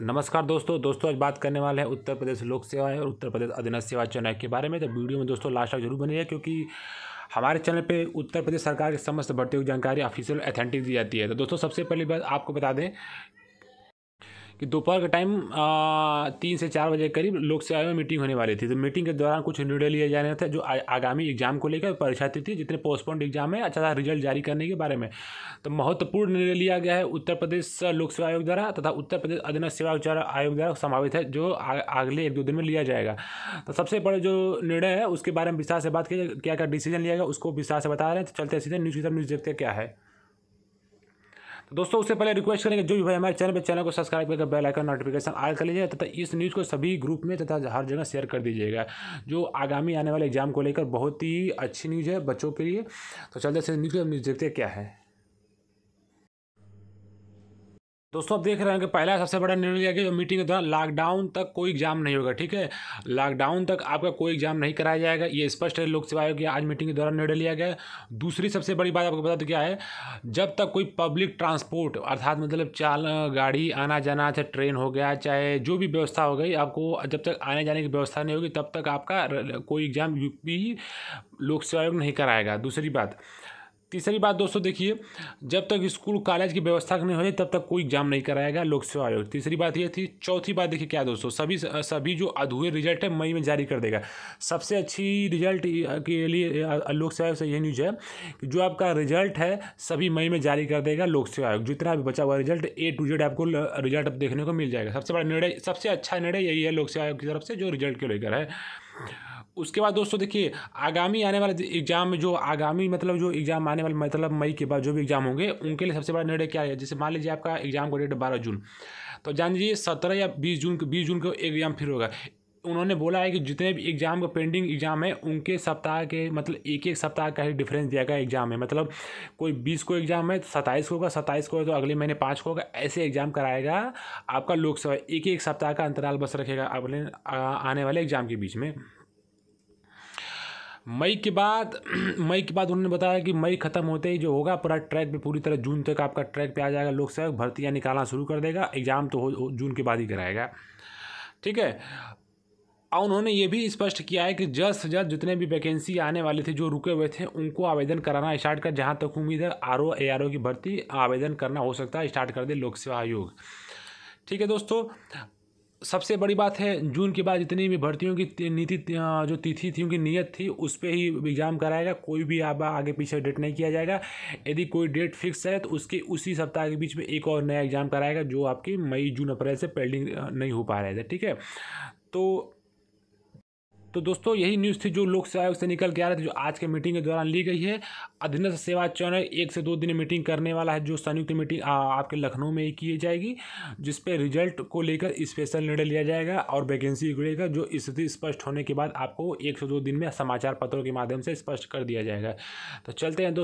नमस्कार दोस्तों दोस्तों आज बात करने वाले हैं उत्तर प्रदेश लोक सेवा और उत्तर प्रदेश अधीनस्थ सेवा चुनाव के बारे में तो वीडियो में दोस्तों लास्ट तक जरूर बनी है क्योंकि हमारे चैनल पे उत्तर प्रदेश सरकार के समस्त बढ़ती हुई जानकारी ऑफिशियल अथेंटिक दी जाती है तो दोस्तों सबसे पहली बात आपको बता दें कि दोपहर का टाइम तीन से चार बजे करीब लोक सेवा में मीटिंग होने वाली थी तो मीटिंग के दौरान कुछ निर्णय लिए जाने थे जो आगामी एग्जाम को लेकर परीक्षा थी जितने पोस्टपोन्ड एग्जाम है अच्छा रिजल्ट जारी करने के बारे में तो महत्वपूर्ण निर्णय लिया गया है उत्तर प्रदेश लोक सेवा आयोग द्वारा तथा उत्तर प्रदेश अधीन सेवा आयोग द्वारा समावित है जो अगले एक दो दिन में लिया जाएगा तो सबसे बड़े जो निर्णय है उसके बारे में विस्तार से बात की क्या क्या डिसीजन लिया गया उसको विस्तार से बता रहे हैं तो चलते सीधे न्यूज़ की तरफ न्यूज़ देखते क्या है दोस्तों उससे पहले रिक्वेस्ट करेंगे जो भी भाई हमारे चैनल पर चैनल को सब्सक्राइब करके बेल आइकन नोटिफिकेशन ऑल कर लीजिएगा तथा इस न्यूज़ को सभी ग्रुप में तथा हर जगह शेयर कर दीजिएगा जो आगामी आने वाले एग्जाम को लेकर बहुत ही अच्छी न्यूज़ है बच्चों के लिए तो चलते न्यूज़ न्यूज़ देखते क्या है दोस्तों आप देख रहे हैं कि पहला सबसे बड़ा निर्णय लिया गया जो मीटिंग के दौरान लॉकडाउन तक कोई एग्जाम नहीं होगा ठीक है लॉकडाउन तक आपका कोई एग्जाम नहीं कराया जाएगा ये स्पष्ट है लोक सेवा आयोग की आज मीटिंग के दौरान निर्णय लिया गया दूसरी सबसे बड़ी बात आपको बता दें क्या है जब तक कोई पब्लिक ट्रांसपोर्ट अर्थात मतलब चाल गाड़ी आना जाना चाहे ट्रेन हो गया चाहे जो भी व्यवस्था हो गई आपको जब तक आने जाने की व्यवस्था नहीं होगी तब तक आपका कोई एग्जाम यूपी लोक सेवा आयोग नहीं कराएगा दूसरी बात तीसरी बात दोस्तों देखिए जब तक स्कूल कॉलेज की व्यवस्था नहीं हो जाए तब तक कोई एग्जाम नहीं कराएगा लोक सेवा आयोग तीसरी बात ये थी चौथी बात देखिए क्या दोस्तों सभी सभी जो अधूरे रिजल्ट है मई में जारी कर देगा सबसे अच्छी रिजल्ट के लिए लोक सेवा आयोग से यह न्यूज़ है कि जो आपका रिजल्ट है सभी मई में जारी कर देगा लोक सेवा आयोग जितना भी बचा हुआ रिजल्ट ए टू जेड आपको रिजल्ट देखने को मिल जाएगा सबसे बड़ा निर्णय सबसे अच्छा निर्णय यही है लोक सेवा आयोग की तरफ से जो रिजल्ट को लेकर है उसके बाद दोस्तों देखिए आगामी आने वाले एग्जाम में जो आगामी मतलब जो एग्जाम आने वाले मतलब मई के बाद जो भी एग्जाम होंगे उनके लिए सबसे बड़ा निर्णय क्या है जैसे मान लीजिए आपका एग्जाम का डेट बारह जून तो जान लीजिए सत्रह या बीस जून बीस जून को एग्जाम फिर होगा उन्होंने बोला है कि जितने भी एग्जाम का पेंडिंग एग्जाम है उनके सप्ताह के मतलब एक एक सप्ताह का ही डिफरेंस दिया गया एग्जाम है मतलब कोई बीस को एग्जाम है तो सत्ताईस को होगा सत्ताईस को है तो अगले महीने पाँच को होगा ऐसे एग्जाम कराएगा आपका लोकसभा एक एक सप्ताह का अंतराल बस रखेगा अगले आने वाले एग्जाम के बीच में मई के बाद मई के बाद उन्होंने बताया कि मई ख़त्म होते ही जो होगा पूरा ट्रैक पे पूरी तरह जून तक आपका ट्रैक पे आ जाएगा लोक सेवक भर्तियाँ निकालना शुरू कर देगा एग्ज़ाम तो जून के बाद ही कराएगा ठीक है और उन्होंने ये भी स्पष्ट किया है कि जल्द से जल्द जितने भी वैकेंसी आने वाले थे जो रुके हुए थे उनको आवेदन कराना स्टार्ट कर जहाँ तक उम्मीद है R O A R O की भर्ती आवेदन करना हो सकता है स्टार्ट कर दे लोक सेवा आयोग ठीक है दोस्तों सबसे बड़ी बात है जून के बाद जितनी भी भर्तियों की नीति जो तिथि थी उनकी नियत थी उस पर ही एग्ज़ाम कराएगा कोई भी आप आगे पीछे डेट नहीं किया जाएगा यदि कोई डेट फिक्स है तो उसके उसी सप्ताह के बीच में एक और नया एग्ज़ाम कराएगा जो आपकी मई जून अप्रैल से पेंडिंग नहीं हो पा रहे थे ठीक है तो तो दोस्तों यही न्यूज़ थी जो लोक सेवा आयोग से निकल के आ रहे थे जो आज के मीटिंग के दौरान ली गई है अधीनस्थ सेवा चयन एक से दो दिन मीटिंग करने वाला है जो संयुक्त मीटिंग आ, आपके लखनऊ में ही की जाएगी जिस रिजल्ट को लेकर स्पेशल निर्णय लिया जाएगा और वैकेंसी को लेकर जो स्थिति स्पष्ट होने के बाद आपको एक से दो दिन में समाचार पत्रों के माध्यम से स्पष्ट कर दिया जाएगा तो चलते हैं